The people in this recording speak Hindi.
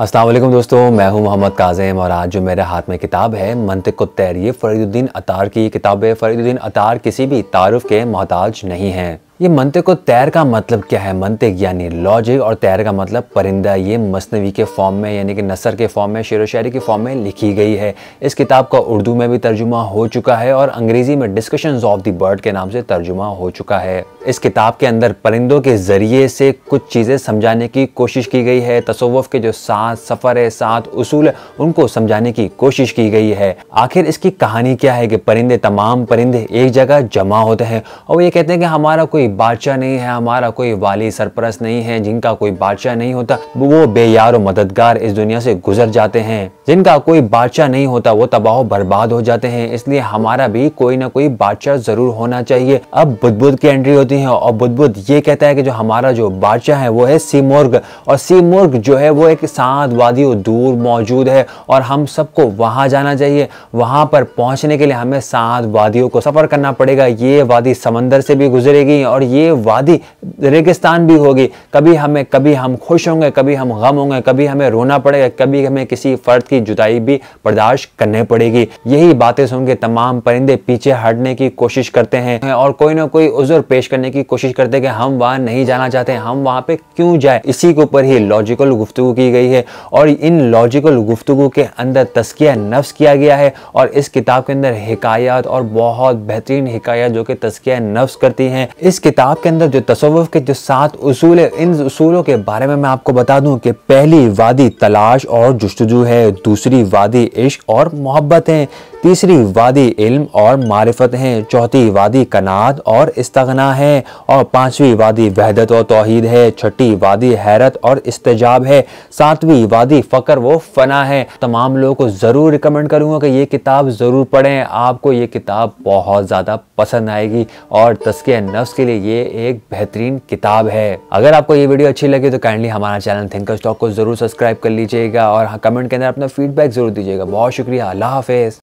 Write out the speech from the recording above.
असलम दोस्तों मैं हूं मोहम्मद काजिम और आज जो मेरे हाथ में किताब है मंतिक तैर ये फ़रीदुद्दीन अतार की किताब है फ़रीदुद्दीन अतार किसी भी तारफ़ के मोहताज नहीं हैं ये मंतिक को तैर का मतलब क्या है मंतिक यानी लॉजिक और तैर का मतलब परिंदा ये मसनवी के फॉर्म में यानी कि नसर के फॉर्म में शेर शायरी के फॉर्म में लिखी गई है इस किताब का उर्दू में भी तर्जुमा हो चुका है और अंग्रेज़ी में डिस्कशन ऑफ द बर्ड के नाम से तर्जुमा हो चुका है इस किताब के अंदर परिंदों के ज़रिए से कुछ चीज़ें समझाने की कोशिश की गई है तसवफ़ के जो सात सफ़र है सात उसूल है उनको समझाने की कोशिश की गई है आखिर इसकी कहानी क्या है कि परिंदे तमाम परिंदे एक जगह जमा होते हैं और ये कहते हैं कि हमारा कोई बादशाह नहीं है हमारा कोई वाली सरपरस नहीं है जिनका कोई बादशाह नहीं होता वो बेयार और मददगार इस दुनिया से गुजर जाते हैं जिनका कोई बादशाह नहीं होता वो तबाह बर्बाद हो जाते हैं इसलिए हमारा भी कोई ना कोई बादशाह जरूर होना चाहिए अब बुद्ध की एंट्री होती है और बुद्ध ये कहता है कि जो हमारा जो बादशाह है वो है सीमुर्ग और सीमुर्ग जो है वो एक सात वादी दूर मौजूद है और हम सबको वहां जाना चाहिए वहां पर पहुंचने के लिए हमें सात वादियों को सफ़र करना पड़ेगा ये वादी समंदर से भी गुजरेगी और और ये वादी रेगिस्तान भी होगी कभी हमें कभी हम खुश होंगे कभी हम गम होंगे कभी हमें रोना पड़ेगा कभी हमें किसी फ़र्द की जुदाई भी बर्दाश्त करने पड़ेगी यही बातें सुन के तमाम परिंदे पीछे हटने की कोशिश करते हैं और कोई ना कोई उजर पेश करने की कोशिश करते हैं कि हम वहाँ नहीं जाना चाहते हम वहाँ पे क्यों जाए इसी के ऊपर ही लॉजिकल गुफ्तु की गई है और इन लॉजिकल गुफ्तु के अंदर तस्किया नफ्स किया गया है और इस किताब के अंदर हिकायत और बहुत बेहतरीन हिकायत जो कि तस्किया नफ्स करती हैं इस किताब के अंदर जो तसवुफ़ के जो सात असूल है इन असूलों के बारे में मैं आपको बता दूं कि पहली वादी तलाश और जस्तजू है दूसरी वादी इश्क और मोहब्बत है तीसरी वादी इल्म और मारिफत है चौथी वादी कनात और इस्तगना है और पांचवी वादी वहदत और तोहद है छठी वादी हैरत और इस्तजाब है सातवीं वादी फ़कर वो फ़ना है तमाम लोगों को ज़रूर रिकमेंड करूँगा कि ये किताब ज़रूर पढ़ें आपको ये किताब बहुत ज़्यादा पसंद आएगी और तस्के नफ्स के लिए लिए ये एक बेहतरीन किताब है अगर आपको ये वीडियो अच्छी लगी तो काइंडली हमारा चैनल थिंकर स्टॉक को जरूर सब्सक्राइब कर लीजिएगा और कमेंट हाँ, के अंदर अपना फीडबैक जरूर दीजिएगा बहुत शुक्रिया अल्लाह हाफिज